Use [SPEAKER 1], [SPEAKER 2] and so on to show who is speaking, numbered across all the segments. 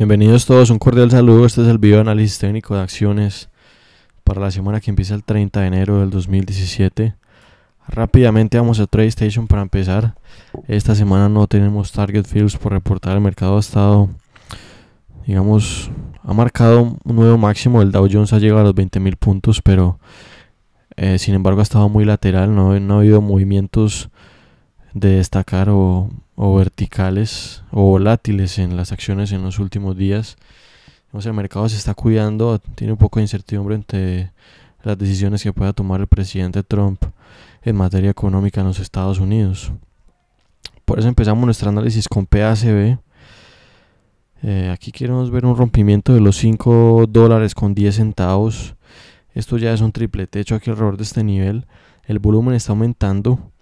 [SPEAKER 1] Bienvenidos todos, un cordial saludo. Este es el video de análisis técnico de acciones para la semana que empieza el 30 de enero del 2017. Rápidamente vamos a TradeStation para empezar. Esta semana no tenemos target fields por reportar. El mercado ha estado, digamos, ha marcado un nuevo máximo. El Dow Jones ha llegado a los 20.000 puntos, pero eh, sin embargo ha estado muy lateral. No, no ha habido movimientos de destacar o, verticales o volátiles en las acciones en los últimos días. O sea, el mercado se está cuidando, tiene un poco de incertidumbre entre las decisiones que pueda tomar el presidente Trump en materia económica en los Estados Unidos. Por eso empezamos nuestro análisis con PACB. Eh, aquí queremos ver un rompimiento de los 5 dólares con 10 centavos. Esto ya es un triple techo aquí alrededor de este nivel. El volumen está aumentando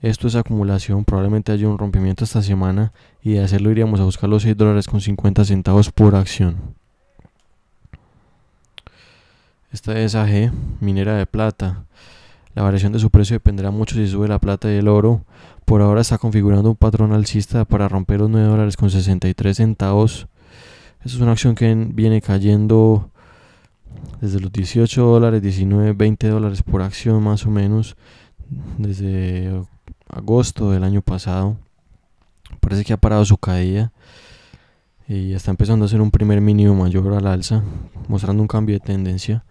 [SPEAKER 1] esto es acumulación, probablemente haya un rompimiento esta semana y de hacerlo iríamos a buscar los 6 dólares con 50 centavos por acción. Esta es AG, minera de plata. La variación de su precio dependerá mucho si sube la plata y el oro. Por ahora está configurando un patrón alcista para romper los 9 dólares con 63 centavos. Esta es una acción que viene cayendo desde los 18 dólares, 19, 20 dólares por acción más o menos desde agosto del año pasado. Parece que ha parado su caída y está empezando a hacer un primer mínimo mayor al alza, mostrando un cambio de tendencia.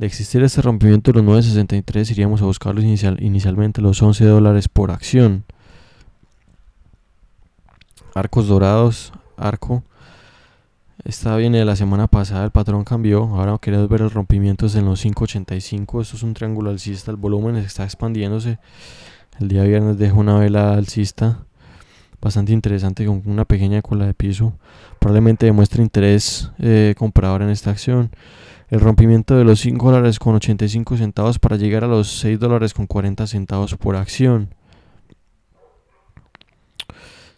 [SPEAKER 1] De existir este rompimiento de los 9.63 iríamos a buscarlos inicial, inicialmente los 11 dólares por acción. Arcos dorados, arco. Esta viene de la semana pasada, el patrón cambió. Ahora queremos ver el rompimientos en los 5.85. Esto es un triángulo alcista, el volumen está expandiéndose. El día viernes dejo una vela alcista bastante interesante con una pequeña cola de piso. Probablemente demuestre interés eh, comprador en esta acción. El rompimiento de los 5 dólares con 85 centavos para llegar a los 6 dólares con 40 centavos por acción.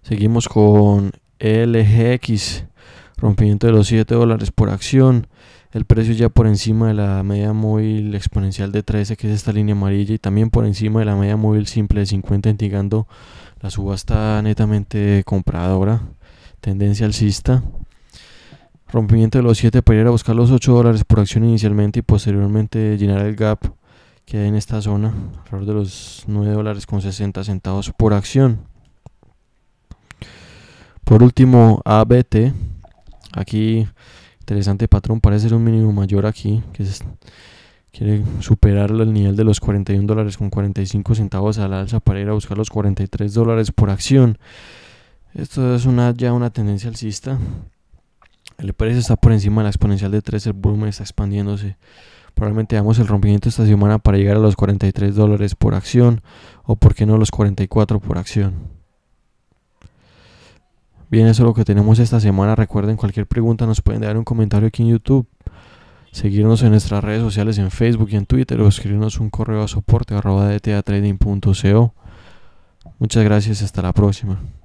[SPEAKER 1] Seguimos con LGX rompimiento de los 7 dólares por acción, el precio ya por encima de la media móvil exponencial de 13, que es esta línea amarilla, y también por encima de la media móvil simple de 50, indicando la subasta netamente compradora, tendencia alcista. Rompimiento de los 7 para ir a buscar los 8 dólares por acción inicialmente y posteriormente llenar el gap que hay en esta zona, alrededor de los 9 dólares con 60 centavos por acción. Por último, ABT, Aquí, interesante patrón, parece ser un mínimo mayor aquí, que quiere superar el nivel de los 41 dólares con 45 centavos a alza para ir a buscar los 43 dólares por acción. Esto es una, ya una tendencia alcista. El precio está por encima de la exponencial de 3, el volumen está expandiéndose. Probablemente veamos el rompimiento esta semana para llegar a los 43 dólares por acción o por qué no los 44 por acción. Bien, eso es lo que tenemos esta semana. Recuerden, cualquier pregunta nos pueden dejar un comentario aquí en YouTube, seguirnos en nuestras redes sociales en Facebook y en Twitter o escribirnos un correo a soporte arroba Muchas gracias, hasta la próxima.